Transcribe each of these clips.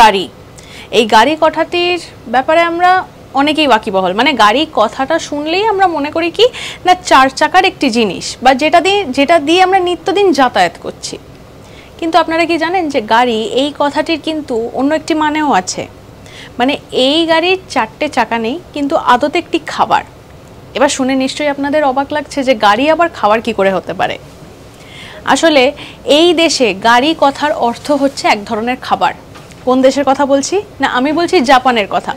গাড়ি এই গাড়ি কথাটির ব্যাপারে আমরা অনেকেই ওয়াকিবহল মানে গাড়ি কথাটা শুনলেই আমরা মনে করি কি না চার চাকার একটি জিনিস বা যেটা দিয়ে যেটা দিয়ে আমরা নিত্যদিন যাতায়াত করছি কিন্তু আপনারা কি জানেন যে গাড়ি এই কথাটির কিন্তু অন্য একটি মানেও আছে মানে এই গাড়ির চারটে চাকা নেই কিন্তু আদতে একটি খাবার এবার শুনে নিশ্চয়ই আপনাদের অবাক লাগছে যে গাড়ি আবার খাবার কি করে হতে পারে আসলে এই দেশে গাড়ি কথার অর্থ হচ্ছে এক ধরনের খাবার কোন দেশের কথা বলছি না আমি বলছি জাপানের কথা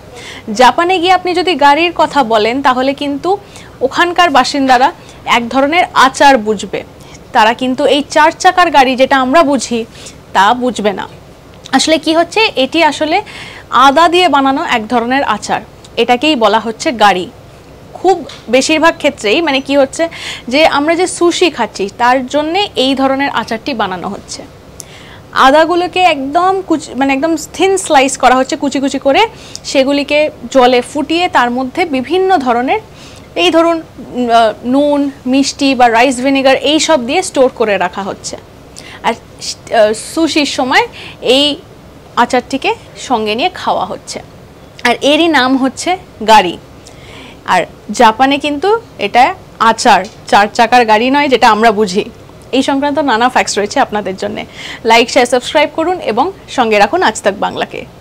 জাপানে গিয়ে আপনি যদি গাড়ির কথা বলেন তাহলে কিন্তু ওখানকার বাসিন্দারা এক ধরনের আচার বুঝবে তারা কিন্তু এই চার চাকার গাড়ি যেটা আমরা বুঝি তা বুঝবে না আসলে কি হচ্ছে এটি আসলে আদা দিয়ে বানানো এক ধরনের আচার এটাকেই বলা হচ্ছে গাড়ি খুব বেশিরভাগ ক্ষেত্রেই মানে কি হচ্ছে যে আমরা যে সুশি খাচ্ছি তার জন্যে এই ধরনের আচারটি বানানো হচ্ছে আদাগুলোকে একদম কুচি মানে একদম থিন স্লাইস করা হচ্ছে কুচি কুচি করে সেগুলিকে জলে ফুটিয়ে তার মধ্যে বিভিন্ন ধরনের এই ধরুন নুন মিষ্টি বা রাইস ভিনেগার এই সব দিয়ে স্টোর করে রাখা হচ্ছে আর সুশির সময় এই আচারটিকে সঙ্গে নিয়ে খাওয়া হচ্ছে আর এরই নাম হচ্ছে গাড়ি আর জাপানে কিন্তু এটা আচার চার চাকার গাড়ি নয় যেটা আমরা বুঝি এই সংক্রান্ত নানা ফ্যাক্টস রয়েছে আপনাদের জন্য লাইক শেয়ার সাবস্ক্রাইব করুন এবং সঙ্গে রাখুন আজ তাক বাংলাকে